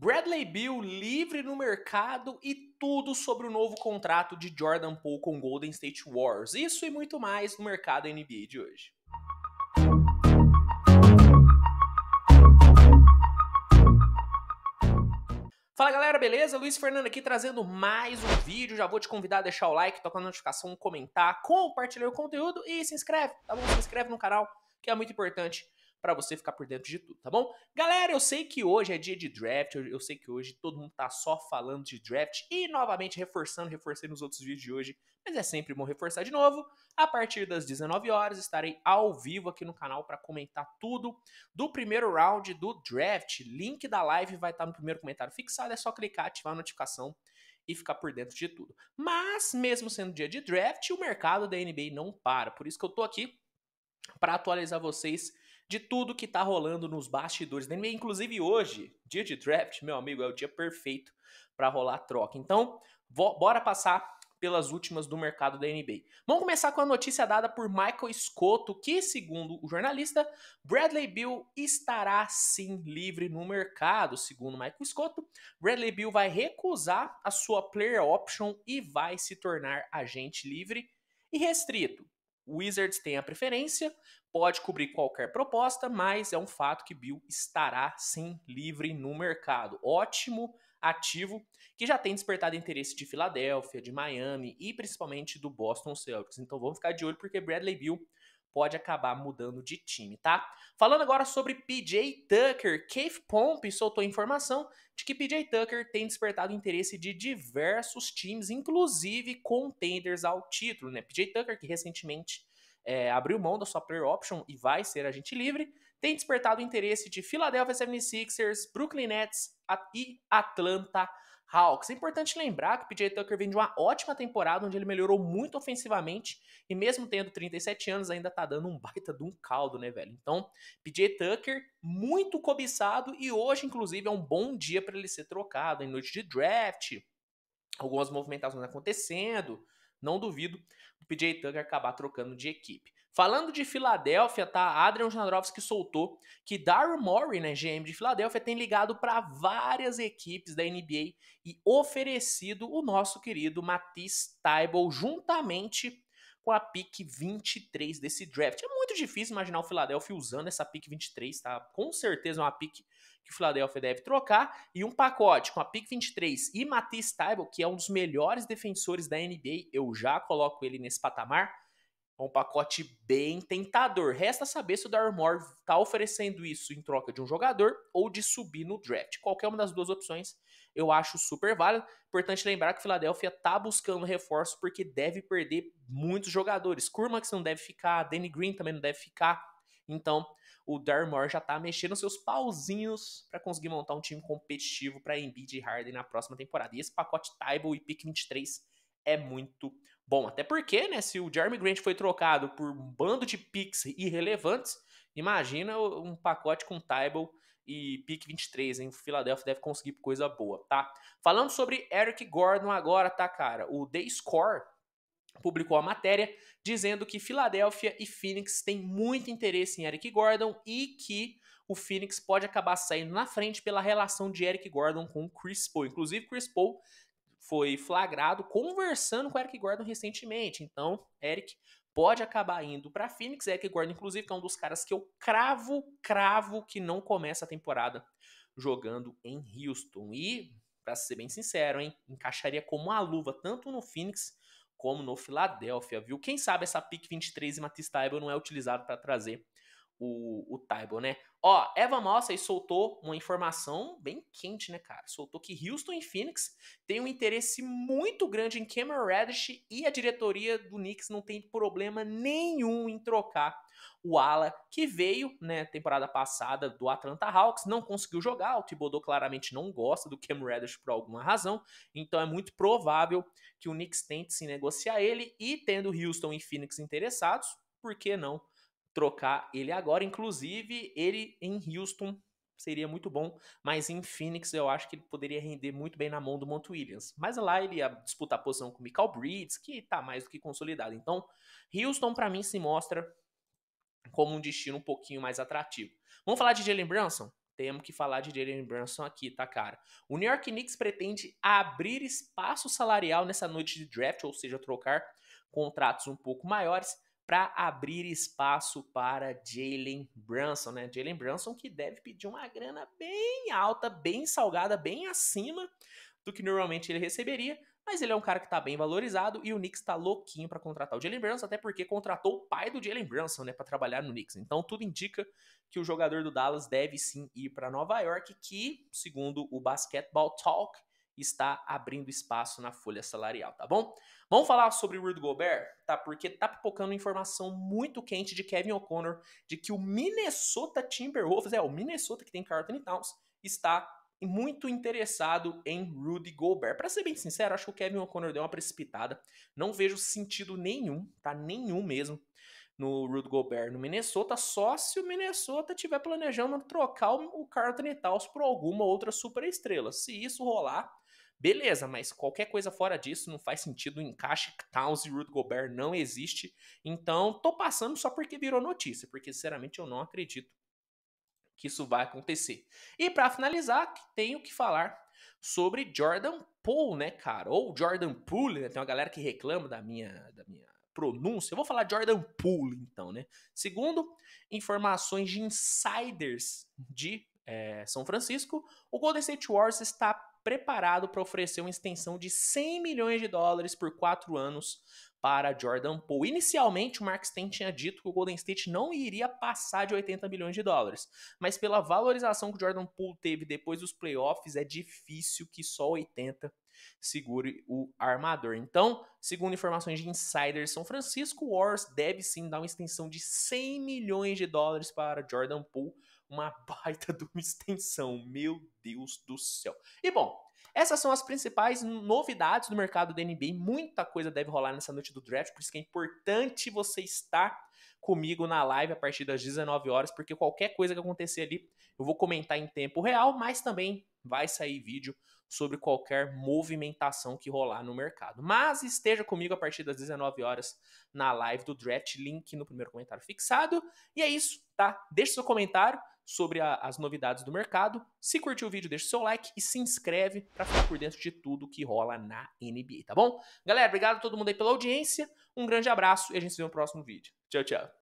Bradley Bill livre no mercado e tudo sobre o novo contrato de Jordan Poole com Golden State Warriors. Isso e muito mais no mercado NBA de hoje. Fala galera, beleza? Luiz Fernando aqui trazendo mais um vídeo. Já vou te convidar a deixar o like, tocar a notificação, comentar, compartilhar o conteúdo e se inscreve, tá bom? Se inscreve no canal, que é muito importante para você ficar por dentro de tudo, tá bom? Galera, eu sei que hoje é dia de draft, eu sei que hoje todo mundo tá só falando de draft e novamente reforçando, reforcei nos outros vídeos de hoje, mas é sempre bom reforçar de novo. A partir das 19 horas estarei ao vivo aqui no canal para comentar tudo do primeiro round do draft. Link da live vai estar tá no primeiro comentário fixado, é só clicar, ativar a notificação e ficar por dentro de tudo. Mas, mesmo sendo dia de draft, o mercado da NBA não para. Por isso que eu tô aqui para atualizar vocês de tudo que tá rolando nos bastidores da NBA. Inclusive hoje, dia de draft, meu amigo, é o dia perfeito para rolar a troca. Então, bora passar pelas últimas do mercado da NBA. Vamos começar com a notícia dada por Michael Scotto, que, segundo o jornalista, Bradley Bill estará sim livre no mercado. Segundo Michael Scotto, Bradley Bill vai recusar a sua player option e vai se tornar agente livre e restrito. Wizards tem a preferência, pode cobrir qualquer proposta, mas é um fato que Bill estará sim livre no mercado. Ótimo ativo que já tem despertado interesse de Filadélfia, de Miami e principalmente do Boston Celtics. Então vamos ficar de olho porque Bradley Bill pode acabar mudando de time, tá? Falando agora sobre PJ Tucker, Keith Pomp soltou informação de que PJ Tucker tem despertado interesse de diversos times, inclusive contenders ao título, né? PJ Tucker que recentemente é, abriu mão da sua player option e vai ser agente livre, tem despertado o interesse de Philadelphia 76ers, Brooklyn Nets e Atlanta Hawks. É importante lembrar que o PJ Tucker vem de uma ótima temporada, onde ele melhorou muito ofensivamente, e mesmo tendo 37 anos, ainda tá dando um baita de um caldo, né, velho? Então, PJ Tucker, muito cobiçado, e hoje, inclusive, é um bom dia para ele ser trocado, em noite de draft, algumas movimentações acontecendo, não duvido do PJ Tucker acabar trocando de equipe. Falando de Filadélfia, tá? Adrian Janrovski soltou que Daryl Morey, né, GM de Filadélfia, tem ligado para várias equipes da NBA e oferecido o nosso querido Matisse Taibel juntamente com a pick 23 desse draft. É muito difícil imaginar o Philadelphia usando essa pick 23, tá? Com certeza é uma pick que o Philadelphia deve trocar. E um pacote com a pick 23 e Matisse Taibo, que é um dos melhores defensores da NBA, eu já coloco ele nesse patamar é um pacote bem tentador. Resta saber se o Darmor está oferecendo isso em troca de um jogador ou de subir no draft. Qualquer uma das duas opções eu acho super válido. Importante lembrar que o Philadelphia está buscando reforço porque deve perder muitos jogadores. Kurmax não deve ficar, Danny Green também não deve ficar. Então, o Darmor já está mexendo seus pauzinhos para conseguir montar um time competitivo para Embiid e Harden na próxima temporada. E esse pacote Tybal e pick 23 é muito Bom, até porque, né, se o Jeremy Grant foi trocado por um bando de picks irrelevantes, imagina um pacote com Tybal e pick 23, hein? O Philadelphia deve conseguir coisa boa, tá? Falando sobre Eric Gordon agora, tá, cara? O The Score publicou a matéria dizendo que Filadélfia e Phoenix têm muito interesse em Eric Gordon e que o Phoenix pode acabar saindo na frente pela relação de Eric Gordon com o Chris Paul. Inclusive, Chris Paul foi flagrado conversando com o Eric Gordon recentemente. Então, Eric pode acabar indo para Phoenix. Eric Gordon, inclusive, é um dos caras que eu cravo, cravo que não começa a temporada jogando em Houston. E, para ser bem sincero, hein, encaixaria como uma luva tanto no Phoenix como no Filadélfia, viu? Quem sabe essa pick 23 e Matisse Taibel não é utilizado para trazer o, o Taibo, né? Ó, Eva Moss aí soltou uma informação bem quente, né, cara? Soltou que Houston e Phoenix têm um interesse muito grande em Cameron Reddish e a diretoria do Knicks não tem problema nenhum em trocar o ala que veio, né, temporada passada do Atlanta Hawks, não conseguiu jogar, o Thibodeau claramente não gosta do Cam Reddish por alguma razão, então é muito provável que o Knicks tente se negociar ele e tendo Houston e Phoenix interessados, por que não trocar ele agora. Inclusive, ele em Houston seria muito bom, mas em Phoenix eu acho que ele poderia render muito bem na mão do Mont Williams. Mas lá ele ia disputar a posição com o Michael Breeds, que está mais do que consolidado. Então, Houston para mim se mostra como um destino um pouquinho mais atrativo. Vamos falar de Jalen Brunson? Temos que falar de Jalen Brunson aqui, tá, cara? O New York Knicks pretende abrir espaço salarial nessa noite de draft, ou seja, trocar contratos um pouco maiores para abrir espaço para Jalen Brunson, né? Jalen Brunson que deve pedir uma grana bem alta, bem salgada, bem acima do que normalmente ele receberia, mas ele é um cara que está bem valorizado e o Knicks está louquinho para contratar o Jalen Brunson, até porque contratou o pai do Jalen Brunson, né, para trabalhar no Knicks. Então tudo indica que o jogador do Dallas deve sim ir para Nova York, que, segundo o Basketball Talk, está abrindo espaço na folha salarial, tá bom? Vamos falar sobre o Rudy Gobert, tá? Porque tá pipocando informação muito quente de Kevin O'Connor de que o Minnesota Timberwolves, é, o Minnesota que tem Carlton e Towns, está muito interessado em Rudy Gobert. Para ser bem sincero, acho que o Kevin O'Connor deu uma precipitada. Não vejo sentido nenhum, tá? Nenhum mesmo no Rudy Gobert no Minnesota, só se o Minnesota tiver planejando trocar o Carlton e Towns por alguma outra superestrela. Se isso rolar, Beleza, mas qualquer coisa fora disso não faz sentido. O encaixe Towns e Rudy Gobert não existe. Então, tô passando só porque virou notícia, porque sinceramente eu não acredito que isso vai acontecer. E para finalizar, tenho que falar sobre Jordan Poole, né, cara? Ou Jordan Poole, né? Tem uma galera que reclama da minha, da minha pronúncia. Eu vou falar Jordan Poole, então, né? Segundo informações de insiders de é, São Francisco, o Golden State Warriors está preparado para oferecer uma extensão de 100 milhões de dólares por quatro anos para Jordan Poole. Inicialmente, o Mark Stein tinha dito que o Golden State não iria passar de 80 milhões de dólares, mas pela valorização que o Jordan Poole teve depois dos playoffs, é difícil que só 80 segure o armador. Então, segundo informações de insiders São Francisco, Wars deve sim dar uma extensão de 100 milhões de dólares para Jordan Poole, uma baita de uma extensão, meu Deus do céu. E bom, essas são as principais novidades do mercado da NBA, muita coisa deve rolar nessa noite do draft, por isso que é importante você estar comigo na live a partir das 19 horas, porque qualquer coisa que acontecer ali, eu vou comentar em tempo real, mas também vai sair vídeo sobre qualquer movimentação que rolar no mercado. Mas esteja comigo a partir das 19 horas na live do draft, link no primeiro comentário fixado. E é isso, tá? Deixe seu comentário sobre a, as novidades do mercado. Se curtiu o vídeo, deixa seu like e se inscreve para ficar por dentro de tudo que rola na NBA, tá bom? Galera, obrigado a todo mundo aí pela audiência. Um grande abraço e a gente se vê no próximo vídeo. Tchau, tchau.